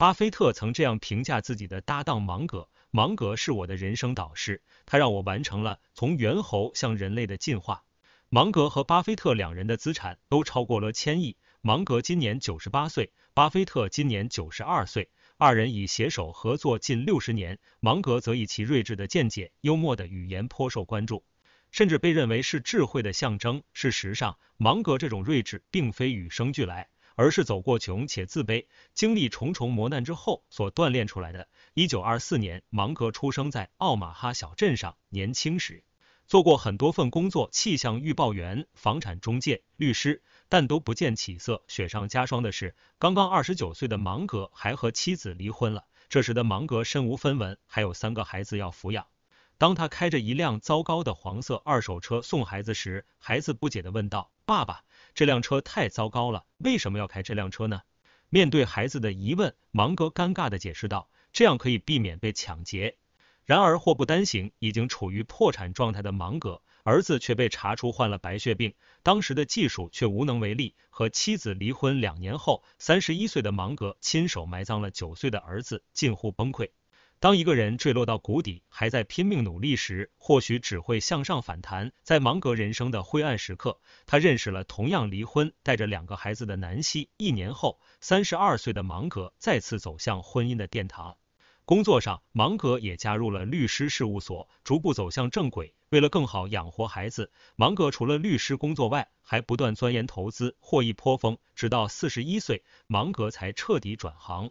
巴菲特曾这样评价自己的搭档芒格：“芒格是我的人生导师，他让我完成了从猿猴向人类的进化。”芒格和巴菲特两人的资产都超过了千亿。芒格今年九十八岁，巴菲特今年九十二岁，二人已携手合作近六十年。芒格则以其睿智的见解、幽默的语言颇受关注，甚至被认为是智慧的象征，事实上，芒格这种睿智并非与生俱来。而是走过穷且自卑，经历重重磨难之后所锻炼出来的。一九二四年，芒格出生在奥马哈小镇上。年轻时做过很多份工作，气象预报员、房产中介、律师，但都不见起色。雪上加霜的是，刚刚二十九岁的芒格还和妻子离婚了。这时的芒格身无分文，还有三个孩子要抚养。当他开着一辆糟糕的黄色二手车送孩子时，孩子不解的问道：“爸爸。”这辆车太糟糕了，为什么要开这辆车呢？面对孩子的疑问，芒格尴尬的解释道：“这样可以避免被抢劫。”然而祸不单行，已经处于破产状态的芒格，儿子却被查出患了白血病，当时的技术却无能为力。和妻子离婚两年后，三十一岁的芒格亲手埋葬了九岁的儿子，近乎崩溃。当一个人坠落到谷底，还在拼命努力时，或许只会向上反弹。在芒格人生的灰暗时刻，他认识了同样离婚、带着两个孩子的南希。一年后，三十二岁的芒格再次走向婚姻的殿堂。工作上，芒格也加入了律师事务所，逐步走向正轨。为了更好养活孩子，芒格除了律师工作外，还不断钻研投资，获益颇丰。直到四十一岁，芒格才彻底转行。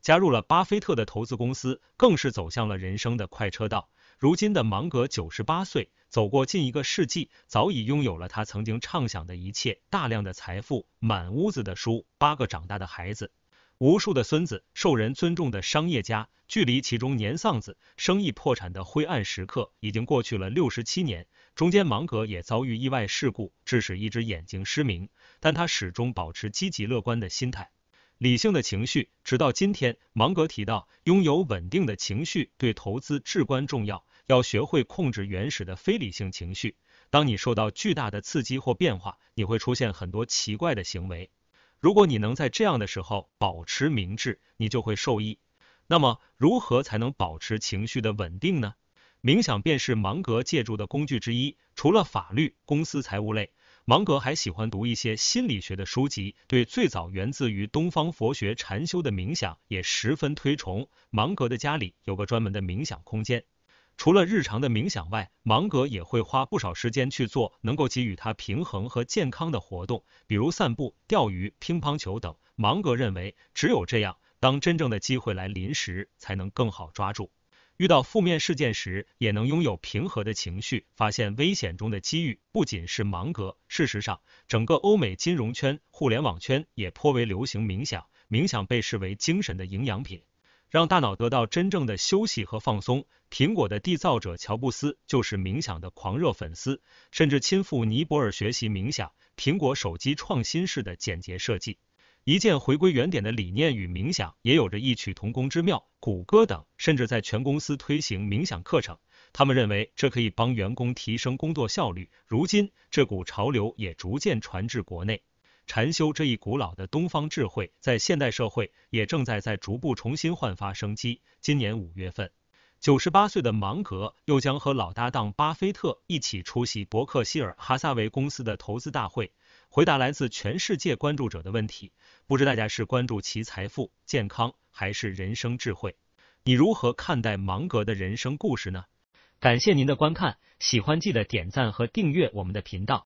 加入了巴菲特的投资公司，更是走向了人生的快车道。如今的芒格九十八岁，走过近一个世纪，早已拥有了他曾经畅想的一切：大量的财富、满屋子的书、八个长大的孩子、无数的孙子，受人尊重的商业家。距离其中年丧子、生意破产的灰暗时刻，已经过去了六十七年。中间，芒格也遭遇意外事故，致使一只眼睛失明，但他始终保持积极乐观的心态。理性的情绪，直到今天，芒格提到，拥有稳定的情绪对投资至关重要。要学会控制原始的非理性情绪。当你受到巨大的刺激或变化，你会出现很多奇怪的行为。如果你能在这样的时候保持明智，你就会受益。那么，如何才能保持情绪的稳定呢？冥想便是芒格借助的工具之一。除了法律、公司财务类。芒格还喜欢读一些心理学的书籍，对最早源自于东方佛学禅修的冥想也十分推崇。芒格的家里有个专门的冥想空间，除了日常的冥想外，芒格也会花不少时间去做能够给予他平衡和健康的活动，比如散步、钓鱼、乒乓球等。芒格认为，只有这样，当真正的机会来临时，才能更好抓住。遇到负面事件时，也能拥有平和的情绪，发现危险中的机遇。不仅是芒格，事实上，整个欧美金融圈、互联网圈也颇为流行冥想。冥想被视为精神的营养品，让大脑得到真正的休息和放松。苹果的缔造者乔布斯就是冥想的狂热粉丝，甚至亲赴尼泊尔学习冥想。苹果手机创新式的简洁设计。一键回归原点的理念与冥想也有着异曲同工之妙。谷歌等甚至在全公司推行冥想课程，他们认为这可以帮员工提升工作效率。如今，这股潮流也逐渐传至国内。禅修这一古老的东方智慧，在现代社会也正在在逐步重新焕发生机。今年五月份。九十八岁的芒格又将和老搭档巴菲特一起出席伯克希尔哈萨维公司的投资大会，回答来自全世界关注者的问题。不知大家是关注其财富、健康，还是人生智慧？你如何看待芒格的人生故事呢？感谢您的观看，喜欢记得点赞和订阅我们的频道。